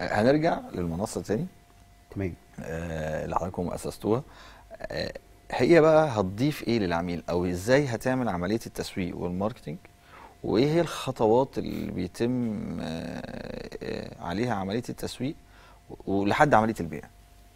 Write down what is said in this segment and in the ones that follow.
هنرجع للمنصه تاني تمام آه اللي حضراتكم اسستوها آه هي بقى هتضيف ايه للعميل او ازاي هتعمل عمليه التسويق والماركتنج وايه هي الخطوات اللي بيتم آه, آه، عليها عمليه التسويق ولحد عمليه البيع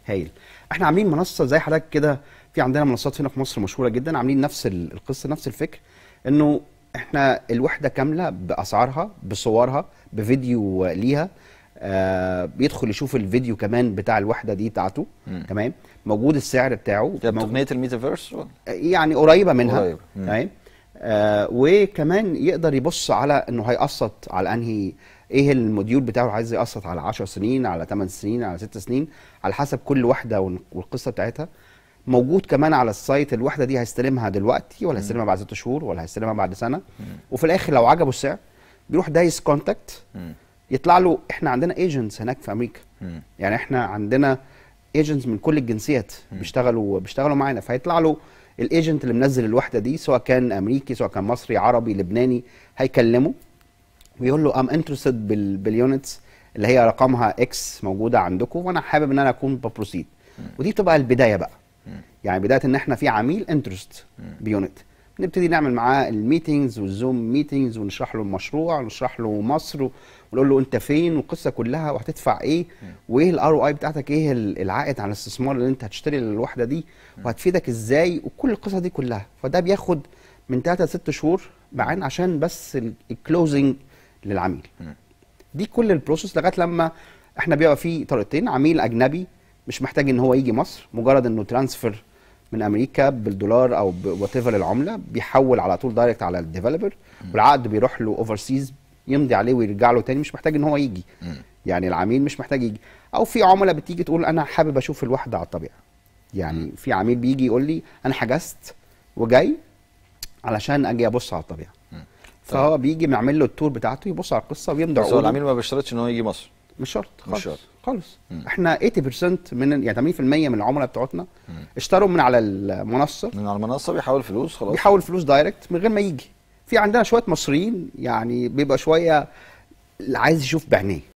هايل احنا عاملين منصه زي حضرتك كده في عندنا منصات هنا في مصر مشهوره جدا عاملين نفس القصه نفس الفكر انه احنا الوحده كامله باسعارها بصورها بفيديو ليها آه بيدخل يشوف الفيديو كمان بتاع الوحده دي بتاعته تمام موجود السعر بتاعه تقنيه الميتافيرس آه، يعني قريبه منها قريبه تمام آه وكمان يقدر يبص على انه هيقسط على انهي ايه الموديول بتاعه عايز يقسط على 10 سنين على 8 سنين على 6 سنين على حسب كل وحده والقصه بتاعتها موجود كمان على السايت الوحده دي هيستلمها دلوقتي ولا هيستلمها بعد 6 شهور ولا هيستلمها بعد سنه وفي الاخر لو عجبه السعر بيروح دايس كونتاكت يطلع له احنا عندنا ايجنتس هناك في امريكا م. يعني احنا عندنا ايجنتس من كل الجنسيات م. بيشتغلوا بيشتغلوا معانا فهيطلع له الايجنت اللي منزل الوحده دي سواء كان امريكي سواء كان مصري عربي لبناني هيكلمه ويقول له ام انترستد باليونتس اللي هي رقمها اكس موجوده عندكم وانا حابب ان انا اكون ببروسيد ودي بتبقى البدايه بقى م. يعني بدايه ان احنا في عميل انترست بيونت نبتدي نعمل معاه الميتينجز والزوم ميتينجز ونشرح له المشروع ونشرح له مصر ونقول له انت فين والقصه كلها وهتدفع ايه وايه الار او اي بتاعتك ايه العائد على الاستثمار اللي انت هتشتري الوحده دي وهتفيدك ازاي وكل القصه دي كلها فده بياخد من 3 ل 6 شهور معانا عشان بس الكلوزنج للعميل دي كل البروسيس لغايه لما احنا بيبقى في طريقتين عميل اجنبي مش محتاج ان هو يجي مصر مجرد انه ترانسفير من امريكا بالدولار او وات ايفر العمله بيحول على طول دايركت على الديفلوبر والعقد بيروح له اوفر سيز يمضي عليه ويرجع له تاني مش محتاج ان هو يجي م. يعني العميل مش محتاج يجي او في عملاء بتيجي تقول انا حابب اشوف الوحده على الطبيعه يعني في عميل بيجي يقول لي انا حجزت وجاي علشان اجي ابص على الطبيعه فهو طيب. بيجي معمل له التور بتاعته يبص على القصه ويمضي هو العميل ما بيشترطش ان هو يجي مصر مش شرط خالص مش شرط. خالص مم. احنا 80% من يعني 80% من العملاء بتوعتنا اشتروا من على المنصه من على المنصه بيحول فلوس خلاص بيحول فلوس دايركت من غير ما يجي في عندنا شويه مصريين يعني بيبقى شويه عايز يشوف بعينيه